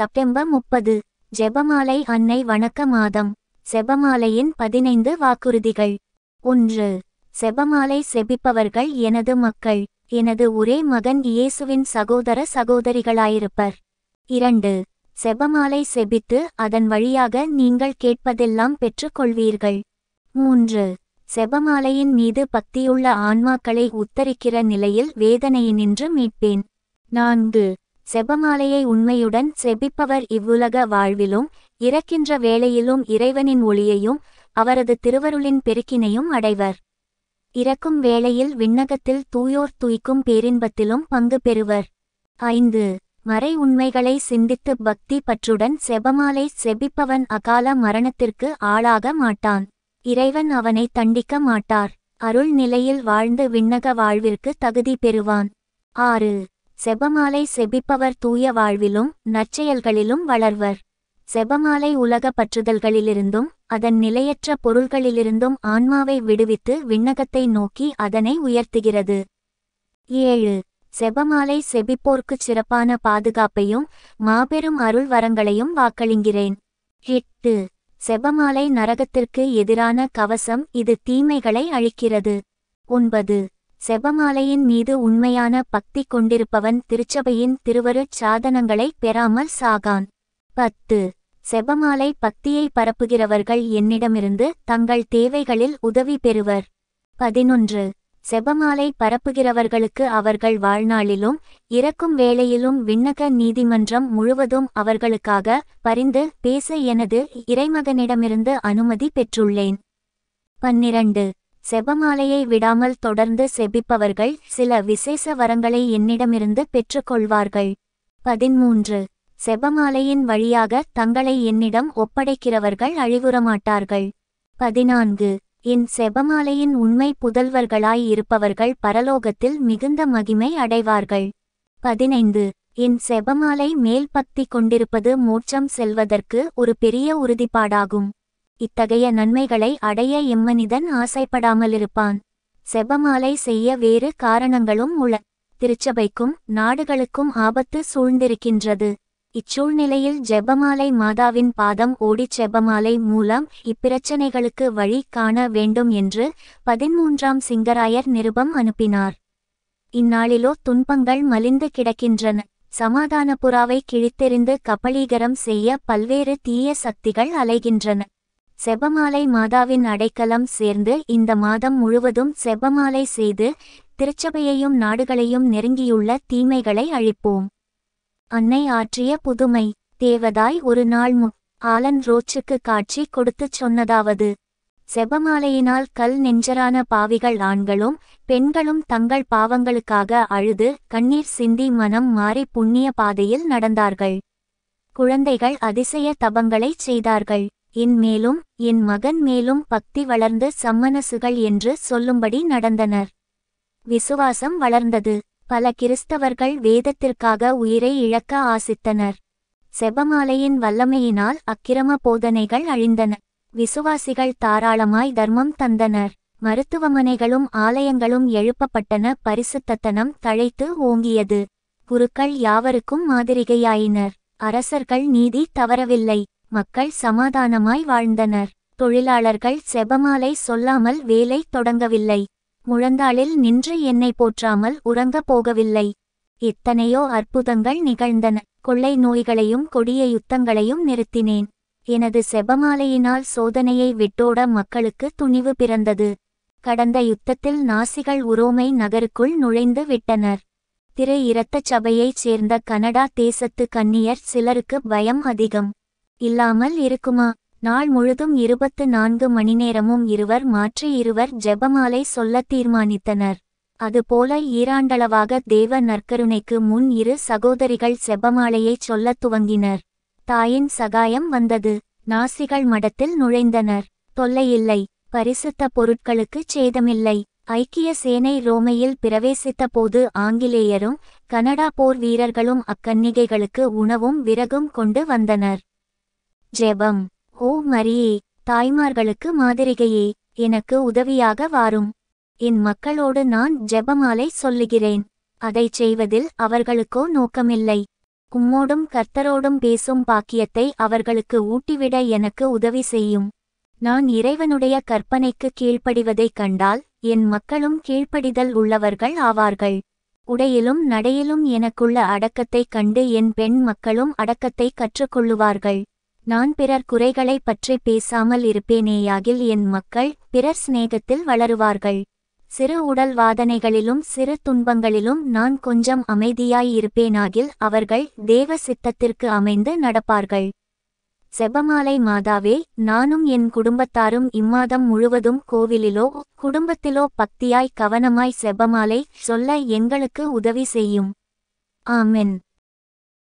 September முப்பது ஜெபமாலை அன்னை வணக்க மாதம் செபமாலையின் பதினைந்து வாக்குறுதிகள் ஒன்று செபமாலை செபிப்பவர்கள் எனது மக்கள் எனது ஒரே மகன் இயேசுவின் சகோதர சகோதரிகளாயிருப்பர் இரண்டு செபமாலை செபித்து அதன் வழியாக நீங்கள் கேட்பதெல்லாம் பெற்றுக்கொள்வீர்கள் மூன்று செபமாலையின் மீது பக்தியுள்ள ஆன்மாக்களை உத்தரிக்கிற நிலையில் வேதனையினின்று மீட்பேன் நான்கு செபமாலையை உண்மையுடன் செபிப்பவர் இவ்வுலக வாழ்விலும் இறக்கின்ற வேளையிலும் இறைவனின் ஒளியையும் அவரது திருவருளின் பெருக்கினையும் அடைவர் இறக்கும் வேளையில் விண்ணகத்தில் தூயோர் தூய்க்கும் பேரின்பத்திலும் பங்கு பெறுவர் ஐந்து மறை உண்மைகளை சிந்தித்து பக்தி பற்றுடன் செபமாலை செபிப்பவன் அகால மரணத்திற்கு ஆளாக மாட்டான் இறைவன் அவனை தண்டிக்க மாட்டார் அருள் நிலையில் வாழ்ந்து விண்ணக வாழ்விற்கு தகுதி பெறுவான் ஆறு செபமாலை செபிப்பவர் தூய வாழ்விலும் நற்செயல்களிலும் வளர்வர் செபமாலை உலக பற்றுதல்களிலிருந்தும் அதன் நிலையற்ற பொருள்களிலிருந்தும் ஆன்மாவை விடுவித்து விண்ணகத்தை நோக்கி அதனை உயர்த்துகிறது ஏழு செபமாலை செபிப்போர்க்குச் சிறப்பான பாதுகாப்பையும் மாபெரும் அருள் வரங்களையும் வாக்களிங்கிறேன் எட்டு செபமாலை நரகத்திற்கு எதிரான கவசம் இது தீமைகளை அழிக்கிறது ஒன்பது செபமாலையின் மீது உண்மையான பக்தி கொண்டிருப்பவன் திருச்சபையின் திருவருட் சாதனங்களை பெறாமல் சாகான் பத்து செபமாலை பக்தியை பரப்புகிறவர்கள் என்னிடமிருந்து தங்கள் தேவைகளில் உதவி பெறுவர் பதினொன்று செபமாலை பரப்புகிறவர்களுக்கு அவர்கள் வாழ்நாளிலும் இறக்கும் வேளையிலும் விண்ணக நீதிமன்றம் முழுவதும் அவர்களுக்காக பரிந்து பேச எனது இறைமகனிடமிருந்து அனுமதி பெற்றுள்ளேன் பன்னிரண்டு செபமாலையை விடாமல் தொடர்ந்து செபிப்பவர்கள் சில விசேஷ வரங்களை என்னிடமிருந்து பெற்றுக்கொள்வார்கள் பதிமூன்று செபமாலையின் வழியாக தங்களை என்னிடம் ஒப்படைக்கிறவர்கள் அழிவுறமாட்டார்கள் பதினான்கு என் செபமாலையின் உண்மை புதல்வர்களாய் இருப்பவர்கள் பரலோகத்தில் மிகுந்த மகிமை அடைவார்கள் பதினைந்து என் செபமாலை மேல் பக்தி கொண்டிருப்பது மோட்சம் செல்வதற்கு ஒரு பெரிய உறுதிப்பாடாகும் இத்தகைய நன்மைகளை அடைய இம்மனிதன் ஆசைப்படாமலிருப்பான் செபமாலை செய்ய வேறு காரணங்களும் உள திருச்சபைக்கும் நாடுகளுக்கும் ஆபத்து சூழ்ந்திருக்கின்றது இச்சூழ்நிலையில் ஜெபமாலை மாதாவின் பாதம் ஓடி ஜெபமாலை மூலம் இப்பிரச்சனைகளுக்கு வழி காண வேண்டும் என்று பதிமூன்றாம் சிங்கராயர் நிருபம் அனுப்பினார் இந்நாளிலோ துன்பங்கள் மலிந்து கிடக்கின்றன புறாவை கிழித்தெறிந்து கபலீகரம் செய்ய பல்வேறு தீய சக்திகள் அலைகின்றன செபமாலை மாதாவின் அடைக்கலம் சேர்ந்து இந்த மாதம் முழுவதும் செபமாலை செய்து திருச்சபையையும் நாடுகளையும் நெருங்கியுள்ள தீமைகளை அழிப்போம் அன்னை ஆற்றிய புதுமை தேவதாய் ஒரு நாள் மு ஆலன் ரோச்சுக்கு காட்சி கொடுத்துச் சொன்னதாவது செபமாலையினால் கல் நெஞ்சரான பாவிகள் ஆண்களும் பெண்களும் தங்கள் பாவங்களுக்காக அழுது கண்ணீர் சிந்தி மனம் மாறி புண்ணிய பாதையில் நடந்தார்கள் குழந்தைகள் அதிசய தபங்களைச் செய்தார்கள் என் மேலும் என் மகன் மேலும் பக்தி வளர்ந்து சம்மனசுகள் என்று சொல்லும்படி நடந்தனர் விசுவாசம் வளர்ந்தது பல கிறிஸ்தவர்கள் வேதத்திற்காக உயிரை இழக்க ஆசித்தனர் செபமாலையின் வல்லமையினால் அக்கிரம போதனைகள் அழிந்தன விசுவாசிகள் தாராளமாய் தர்மம் தந்தனர் மருத்துவமனைகளும் ஆலயங்களும் எழுப்பப்பட்டன பரிசுத்தத்தனம் தழைத்து ஓங்கியது குருக்கள் யாவருக்கும் மாதிரிகையாயினர் அரசர்கள் நீதி தவறவில்லை மக்கள் சமாதானமாய் வாழ்ந்தனர் தொழிலாளர்கள் செபமாலை சொல்லாமல் வேலை தொடங்கவில்லை முழந்தாளில் நின்று என்னை போற்றாமல் உறங்க போகவில்லை எத்தனையோ அற்புதங்கள் நிகழ்ந்தன கொள்ளை நோய்களையும் கொடிய யுத்தங்களையும் நிறுத்தினேன் எனது செபமாலையினால் சோதனையை விட்டோட மக்களுக்கு துணிவு பிறந்தது கடந்த யுத்தத்தில் நாசிகள் உரோமை நகருக்குள் நுழைந்து விட்டனர் திரு இரத்த சபையைச் சேர்ந்த கனடா தேசத்து கன்னியர் சிலருக்கு பயம் அதிகம் இல்லாமல் இருக்குமா நாள் முழுதும் இருபத்து நான்கு மணி நேரமும் இருவர் மாற்றி இருவர் ஜெபமாலை சொல்ல தீர்மானித்தனர் அதுபோல ஈராண்டளவாக தேவ நற்கருணைக்கு முன் இரு சகோதரிகள் செபமாலையை சொல்லத் துவங்கினர் தாயின் சகாயம் வந்தது நாசிகள் மடத்தில் நுழைந்தனர் தொல்லையில்லை பரிசுத்த பொருட்களுக்கு சேதமில்லை ஐக்கிய சேனை ரோமையில் பிரவேசித்த போது ஆங்கிலேயரும் கனடா போர் வீரர்களும் அக்கன்னிகைகளுக்கு உணவும் விறகும் கொண்டு வந்தனர் ஜெபம் ஓ மரியே தாய்மார்களுக்கு மாதிரிகையே எனக்கு உதவியாக வாரும் என் மக்களோடு நான் ஜெபமாலை சொல்லுகிறேன் அதை செய்வதில் அவர்களுக்கோ நோக்கமில்லை உம்மோடும் கர்த்தரோடும் பேசும் பாக்கியத்தை அவர்களுக்கு ஊட்டிவிட எனக்கு உதவி செய்யும் நான் இறைவனுடைய கற்பனைக்கு கீழ்ப்படிவதைக் கண்டால் என் மக்களும் கீழ்ப்படிதல் உள்ளவர்கள் ஆவார்கள் உடையிலும் நடையிலும் எனக்குள்ள அடக்கத்தைக் கண்டு என் பெண் மக்களும் அடக்கத்தை கற்றுக்கொள்ளுவார்கள் நான் பிறர் குறைகளை பற்றி பேசாமல் இருப்பேனேயாகில் என் மக்கள் பிறர் சிநேகத்தில் வளருவார்கள் சிறு உடல் வாதனைகளிலும் சிறு துன்பங்களிலும் நான் கொஞ்சம் அமைதியாயிருப்பேனாகில் அவர்கள் தேவ சித்தத்திற்கு அமைந்து நடப்பார்கள் செபமாலை மாதாவே நானும் என் குடும்பத்தாரும் இம்மாதம் முழுவதும் கோவிலிலோ குடும்பத்திலோ பக்தியாய் கவனமாய் செபமாலை சொல்ல எங்களுக்கு உதவி செய்யும் ஆமென்